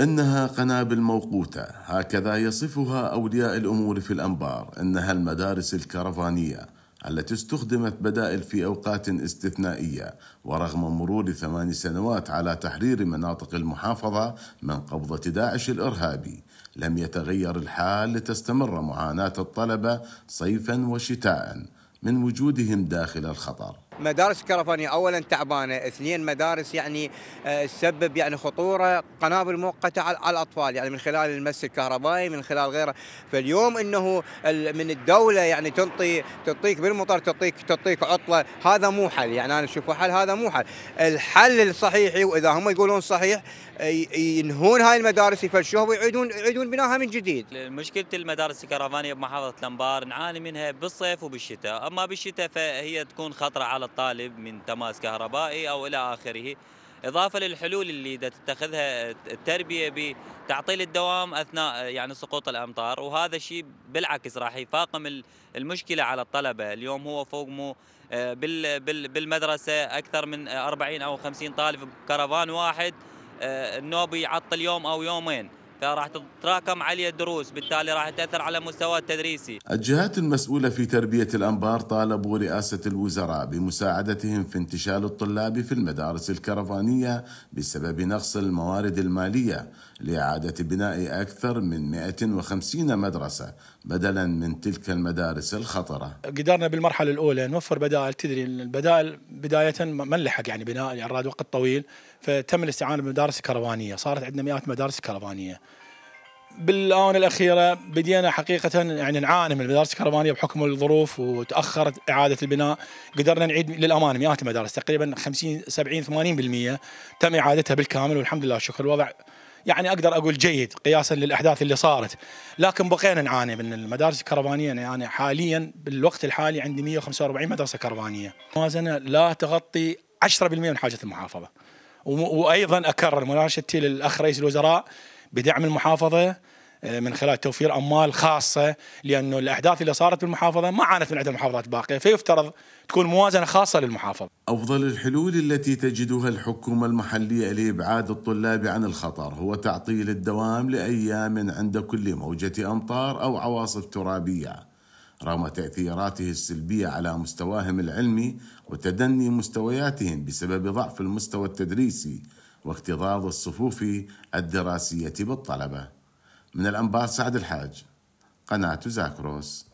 إنها قنابل موقوتة هكذا يصفها أولياء الأمور في الأنبار إنها المدارس الكرفانية التي استخدمت بدائل في أوقات استثنائية ورغم مرور ثمان سنوات على تحرير مناطق المحافظة من قبضة داعش الإرهابي لم يتغير الحال لتستمر معاناة الطلبة صيفا وشتاء من وجودهم داخل الخطر مدارس كرفانية أولا تعبانة اثنين مدارس يعني آه، تسبب يعني خطورة قنابل مؤقتة على الأطفال يعني من خلال المس الكهربائي من خلال غيره فاليوم أنه من الدولة يعني تنطي تعطيك بالمطر تعطيك تعطيك عطلة هذا مو حل يعني أنا أشوفه حل هذا مو حل الحل الصحيحي وإذا هم يقولون صحيح آه، ينهون هاي المدارس يفلشوها ويعيدون يعيدون بناها من جديد. مشكله المدارس الكرفانيه بمحافظه الانبار نعاني منها بالصيف وبالشتاء، اما بالشتاء فهي تكون خطره على الطالب من تماس كهربائي أو إلى آخره إضافة للحلول اللي تتخذها التربية بتعطيل الدوام أثناء يعني سقوط الأمطار وهذا الشيء بالعكس راح يفاقم المشكلة على الطلبة اليوم هو فوق مو آه، بالمدرسة أكثر من 40 أو 50 طالب بكرفان واحد آه، النوبي يعطل يوم أو يومين فراح تتراكم عليه الدروس بالتالي راح تأثر على مستواه التدريسي الجهات المسؤولة في تربية الأنبار طالبوا رئاسة الوزراء بمساعدتهم في انتشال الطلاب في المدارس الكرفانية بسبب نقص الموارد المالية لإعادة بناء أكثر من 150 مدرسة بدلا من تلك المدارس الخطرة قدرنا بالمرحلة الأولى نوفر بدائل تدري البدائل بداية ما نلحق يعني بناء يعني راد وقت طويل فتم الاستعانة بمدارس كروانية صارت عندنا مئات مدارس كروانية بالاونه الاخيره بدينا حقيقه يعني نعاني من المدارس الكهربانية بحكم الظروف وتاخرت اعاده البناء قدرنا نعيد للامانه مئات المدارس تقريبا 50 70 80% تم اعادتها بالكامل والحمد لله شكر الوضع يعني اقدر اقول جيد قياسا للاحداث اللي صارت لكن بقينا نعاني من المدارس الكرفانيه يعني انا حاليا بالوقت الحالي عندي 145 مدرسه كرفانيه موازنه لا تغطي 10% من حاجه المحافظه وايضا اكرر مناشدتي للاخ رئيس الوزراء بدعم المحافظه آه، من خلال توفير اموال خاصه لانه الاحداث اللي صارت بالمحافظه ما عانت من عدد المحافظات الباقيه فيفترض تكون موازنه خاصه للمحافظه. افضل الحلول التي تجدها الحكومه المحليه لابعاد الطلاب عن الخطر هو تعطيل الدوام لايام عند كل موجه امطار او عواصف ترابيه. رغم تاثيراته السلبيه على مستواهم العلمي وتدني مستوياتهم بسبب ضعف المستوى التدريسي واكتظاظ الصفوف الدراسية بالطلبة من الأنبار سعد الحاج قناة زاكروس